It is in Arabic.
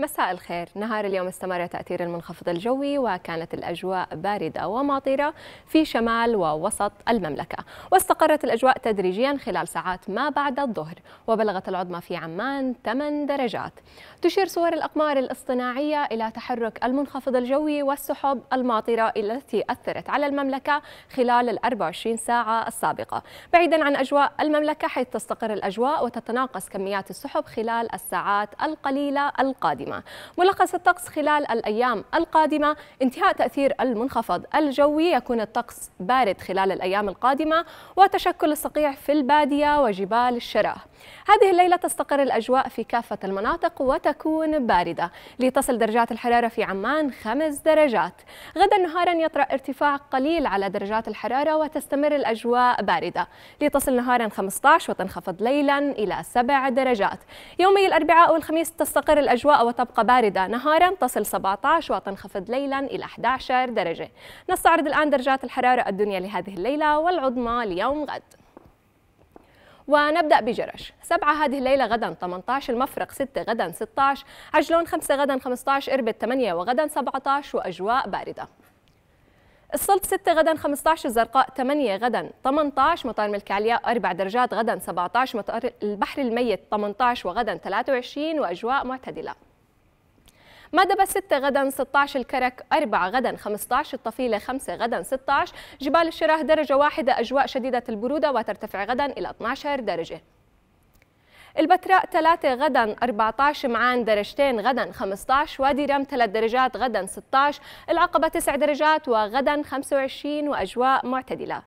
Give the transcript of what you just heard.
مساء الخير نهار اليوم استمر تأثير المنخفض الجوي وكانت الأجواء باردة وماطرة في شمال ووسط المملكة واستقرت الأجواء تدريجيا خلال ساعات ما بعد الظهر وبلغت العظمى في عمان 8 درجات تشير صور الأقمار الاصطناعية إلى تحرك المنخفض الجوي والسحب الماطرة التي أثرت على المملكة خلال ال 24 ساعة السابقة بعيدا عن أجواء المملكة حيث تستقر الأجواء وتتناقص كميات السحب خلال الساعات القليلة القادمة القادمة ملخص الطقس خلال الأيام القادمة انتهاء تأثير المنخفض الجوي يكون الطقس بارد خلال الأيام القادمة وتشكل الصقيع في البادية وجبال الشراه هذه الليلة تستقر الأجواء في كافة المناطق وتكون باردة لتصل درجات الحرارة في عمان خمس درجات غدا نهارا يطرأ ارتفاع قليل على درجات الحرارة وتستمر الأجواء باردة لتصل نهارا 15 وتنخفض ليلا إلى سبع درجات يومي الأربعاء والخميس تستقر الأجواء وتبقى باردة نهارا تصل 17 وتنخفض ليلا إلى 11 درجة نستعرض الآن درجات الحرارة الدنيا لهذه الليلة والعظمى ليوم غد ونبدأ بجرش سبعة هذه الليلة غدا 18 المفرق 6 غدا 16 عجلون 5 غدا 15 إربد 8 وغدا 17 وأجواء باردة الصلب 6 غدا 15 الزرقاء 8 غدا 18 مطار ملك علياء 4 درجات غدا 17 مطار البحر الميت 18 وغدا 23 وأجواء معتدلة مادبة 6 غدا 16 الكرك 4 غدا 15 الطفيلة 5 غدا 16 جبال الشراه درجة واحدة أجواء شديدة البرودة وترتفع غدا إلى 12 درجة البتراء 3 غدا 14 معان درجتين غدا 15 وادي رم 3 درجات غدا 16 العقبة 9 درجات وغدا 25 وأجواء معتدلة